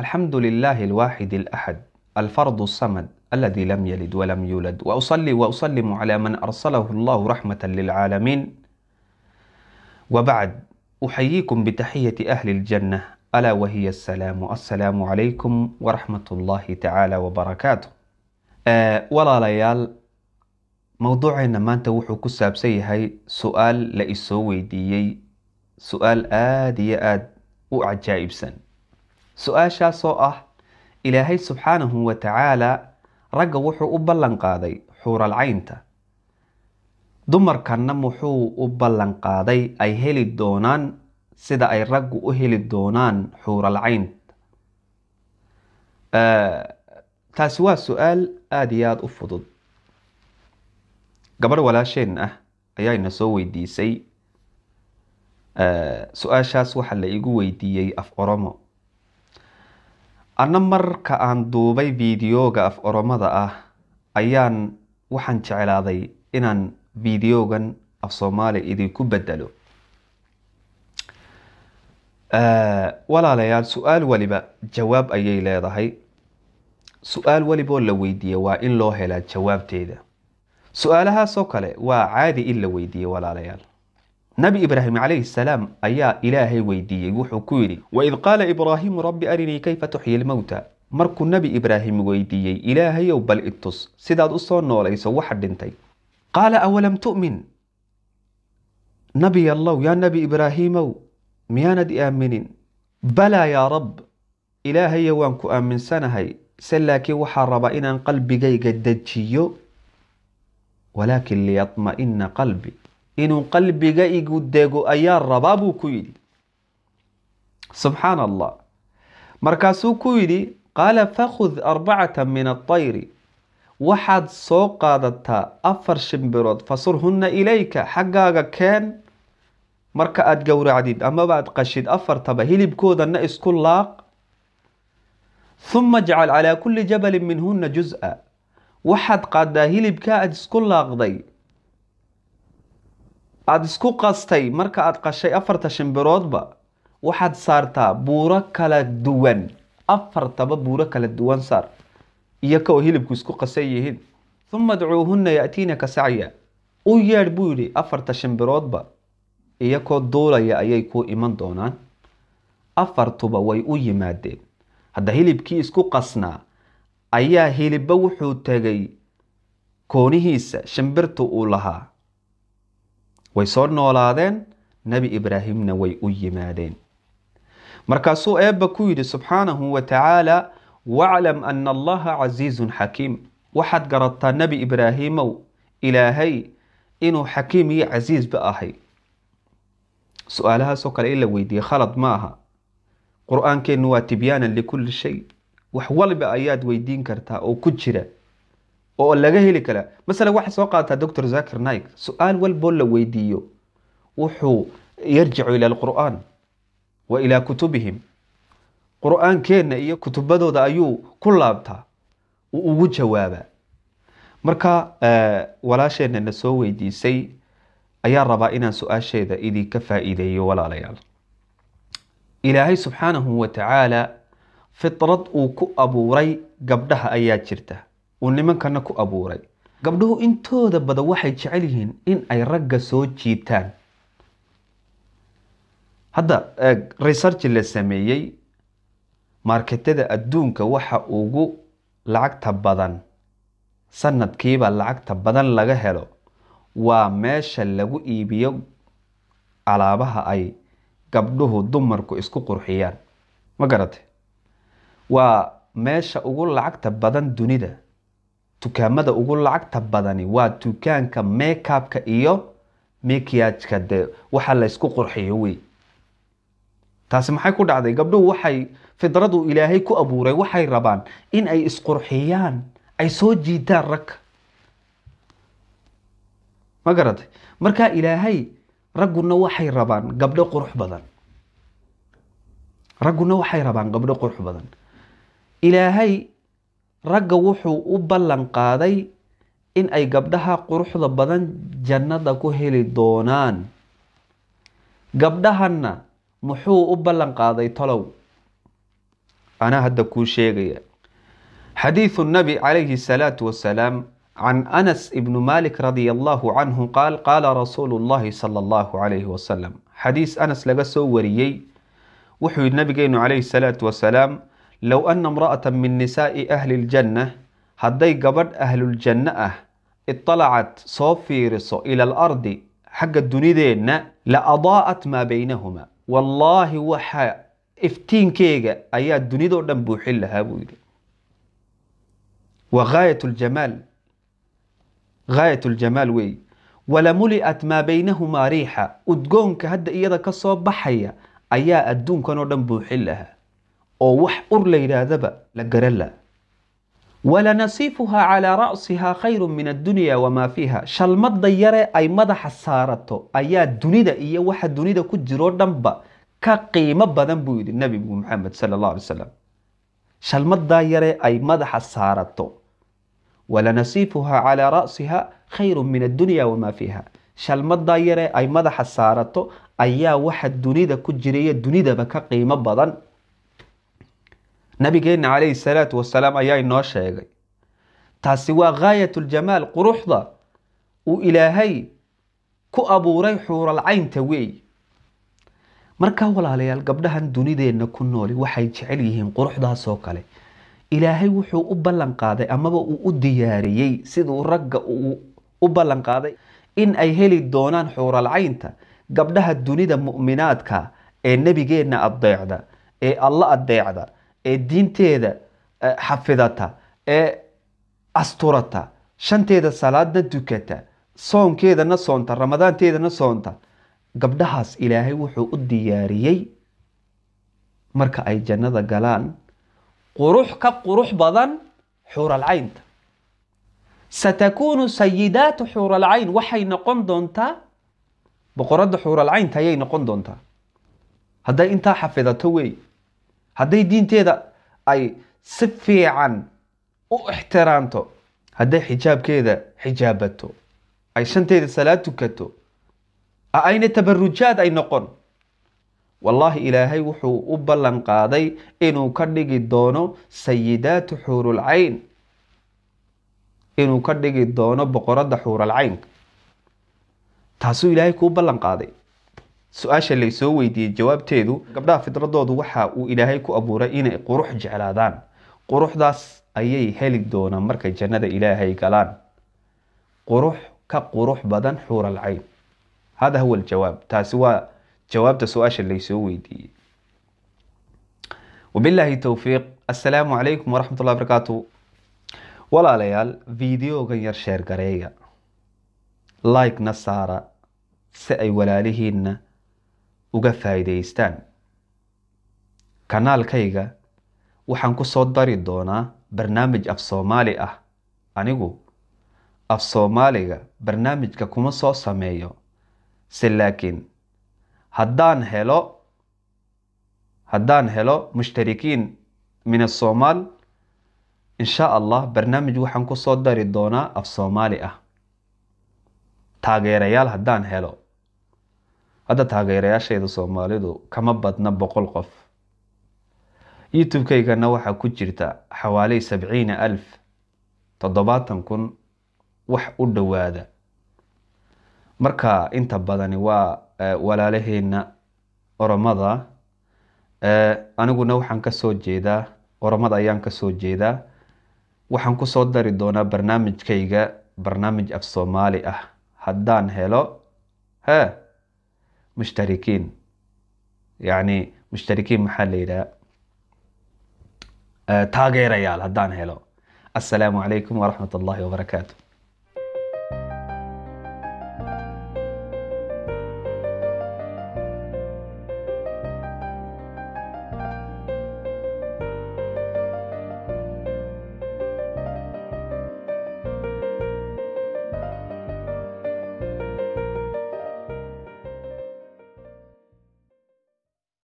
الحمد لله الواحد الأحد الفرض الصمد الذي لم يلد ولم يولد وأصلي وأسلم على من أرسله الله رحمة للعالمين وبعد أحييكم بتحية أهل الجنة ألا وهي السلام السلام عليكم ورحمة الله تعالى وبركاته أه ولا ليال mowduuceenna maanta wuxuu ku saabsan yahay su-aal la isoo weydiiyey su-aal su aashaasoo ah ilaahay subxaanahu wa tacaala ragga wuxuu u ballan qaaday xuural caynta dumarkanna muxuu u ballan qaaday ay heli doonaan sida ay raggu u heli doonaan xuural caynta taasi waa su-aal aada iyo aada u fudud gabadh walaasheen ah ayaayna soo weydiisay su-aashaas waxaa la igu weydiiyey af oromo anna marka aan duubay fiidiyoga af oromada ah ayaan waxaan jeclaaday inaan fiidiyogan af soomaali idinku bedelo walaalayaal su-aal weliba jawaab ayay leedahay su-aal weliboo la weydiiye waa in loo helaa jawaabteeda su-aalahaasoo kale waa caadi in la weydiiye walaalayaal nabi ibraahim calayhi salaam ayaa ilaahay weydiiyey wuxuu ku yidhi waid qaala ibraahimu rabbi arinii kayfa tuxyi lmowta markuu nebi ibraahim weydiiyey ilaahayow bal itus sidaad u soo noolayso waxa dhintay qaala awalam tu'min nabi allow yaa nebi ibraahiimow miyaanad aaminin balaa yaa rab ilaahayo waan ku aaminsanahay se laakiin waxaa rabaa inaan qalbigayga dejiyo walaakin liyadma'ina qalbi inuu qalbiga igu dego ayaa rabaa buu ku yidhi subxaan allah markaasuu ku yidhi qaala fakhud arbacata min aطayri waxaad soo qaadataa afar shimbirood fasurhunna ilayka xaggaaga keen marka aada gowracdid amabaad qashid afartaba hilibkoodana isku laaq huma jcal calaa kulli jabalin minhunna juz waxaad qaaddaa hilibka aada isku laaqday aada isku qastay marka aada qashay afarta shimbiroodba waxaad saartaa buuro kala duwan afartaba buuro kala duwan saar iyo oo hilibku isku qasan yihiin uma dcuuhunna yaatiinaka sacya u yeedh buu yidhi afarta shimbiroodba iyakoo duulaya ayay kuu iman doonaan afartuba way u yimaadeen hadda hilibkii isku qasnaa ayaa hilibba wuxuu tegay koonihiisa shimbirta uu lahaa way soo noolaadeen nebi ibraahimna way u yimaadeen markaasuu eebba ku yidhi subxaanahu wa tacaala waclam ana allaha casiizun xakiim waxaad garataa nebi ibraahiimow ilaahay inuu xakiim iyo casiisba ahay su-aalahaasoo kale in la weydiiyey khalad ma aha qur-aankeennu waa tibyaanan likulli shay wax walba ayaad weydiin kartaa oo ku jira oo laga heli kara masala waxaa soo qaataa doctor zakir naik su-aal walboo la weydiiyo wuxuu yarjicu ila alqur'aan wa ilaa kutubihim qur iyo kutubadooda ayuu ku laabtaa uu ugu jawaabaa marka walaasheenna na soo weydiisay ayaa rabaa inaan su-aasheeda idinka faaiideeyo walaalayaal ilaahay subxaanahu wa tacaala fitrad uu ku abuuray gabdhaha ayaa jirta uu nimankana ku abuuray gabdhuhu intooda badan waxay jecel yihiin in ay ragga soo jiitaan hadda eh, research la sameeyey marketada adduunka waxa ugu lacagta badan sanadkiiba lacagta badan laga helo waa meesha lagu iibiyo alaabaha ay gabdhuhu dumarku isku qurxiyaan ma garatay waa meesha ugu lacagta badan dunida dukaamada ugu lacagta badani waa dukaanka makeupka iyo makiyaajka dee waxa laysku qurxiyo wey taasi maxay ku dhacday gabdhuhu waxay fidradu ilaahay ku abuuray waxay rabaan in ay isqurxiyaan ay soo jiitaan ragga ma garatay markaa ilaahay ragguna waxay rabaan gabdho qurux badan ragguna waxay rabaan gabdho qurux badan ilaahay ragga wuxuu u ballan qaaday in ay gabdhaha quruxda badan jannada ku heli doonaan gabdhahanna muxuu u ballan qaaday tolow anaa hadda kuu sheegaya xadiidu nabi calayhi salaatu wasalaam can anas ibnu malik radia allahu canhu qaal qaala rasuulu llahi sala allahu calayhi wasalam xadiis anas laga soo wariyey wuxuu yihi nabigeenu calayhi salaatu wasalaam low ana imra'atan min nisaa'i ahli iljanna hadday gabadh ahluljanna ah iطalacat soo fiiriso ila alardi xagga dunideenna la adaa'at maa baynahuma wallaahi waxaa iftiinkeega ayaa dunidao dhan buuxin lahaa buu yidhi wa haayat ljamaal haayat ljamaal wey walamuli'at maa baynahumaa riixa udgoonka hadda iyada ka soo baxaya ayaa adduunkan oo dhan buuxin lahaa oo wax ur la yidhaahdaba la garala walanasiifuha calaa rasiha khayru min addunya wamaa fiiha shalmadda yare ay madaxa saarato ayaa dunida iyo waxa dunida ku jiro dhanba ka qiimo badan buu yidhi nabigu maxamed sala allah alay salam shalmaddaa yare ay madaxa saarato walanasiifuhaa calaa ra'siha khayru min addunya wamaa fiiha shalmaddaa yare ay madaxa saarato ayaa waxa dunida ku jirayo dunidaba ka qiimo badan nabigeenna calayhi salaatu wasalaam ayaa inoo sheegay taasi waa ghaayatuljamaal quruxda uu ilaahay ku abuuray xuural caynta weey markaa walaalayaal gabdhahan dunideenna ku nooli waxay jecel yihiin quruxdaasoo kale ilaahay wuxuu u ballan qaaday amaba uu u diyaariyey siduu ragga uu u ballan qaaday in ay heli doonaan xuural caynta gabdhaha dunida mu'minaadka ee nebigeenna addeecda ee alla addeecda ee diinteeda xafidata ee asturata shanteeda salaadna dukata soonkeedana soonta ramadaanteedana soonta gabdhahaas ilaahay wuxuu u diyaariyey marka ay jannada galaan qurux ka qurux badan xuuralcaynta satakuunu sayidaatu xuuralcayn waxay noqon doontaa boqoradda xuuralcaynta ayay noqon doontaa hadday intaa xafidato wey hadday diinteeda ay si fiican u ixtiraanto hadday xijaabkeeda xijaabato ay shanteeda salaad tukato ayna tabarujaad ay noqon wallaahi ilaahay wuxuu u ballan qaaday inuu ka dhigi doono sayidaatu xuurulcayn inuu ka dhigi doono boqoradda xuuralcaynka taasuu ilaahay kuu ballan qaaday su-aasha la weydiiyey jawaabteedu gabdhaha fidradoodu waxa uu ilaahay ku abuuray inay qurux jeclaadaan quruxdaas ayay heli doonaan markay jannada ilaahay galaan qurux ka qurux badan xuural cayn hada huwa aljawaab taasi waa jawaabta su-aasha laysoo weydiiyey wabilaahi towfiiq assalaamu calaykum waraxmatullahi barakaatu walaalayaal videogan yar sheergareeya likena saara si ay walaalihiinna uga faa'iidaystaan kanaalkayga waxaan ku soo dari doonaa barnaamij af soomaali ah anigu af soomaaliga barnaamijka kuma soo sameeyo se laakiin haddaan helo haddaan helo mushtarikiin min asoomaal insha allah barnaamij waxaan ku soo dari doonaa af soomaali ah taageerayaal haddaan helo hadda taageerayaasheeda soomaalidu kama badna boqol qof youtube-kaygana waxaa ku jirta xawaaley sabciina alf toddobaatan kun wax u dhowaada marka inta badani waa eh, walaalaheenna oromada eh, aniguna waxaan kasoo jeedaa oromada ayaan kasoo jeedaa waxaan kusoo dari doonaa barnaamijkayga barnaamij af soomaali ah haddaan helo hee mushtarikiin yani mushtarikiin maxaa la yidhaha taageerayaal haddaan helo asalaamu calaykum waraxmat allahi wabarakaatu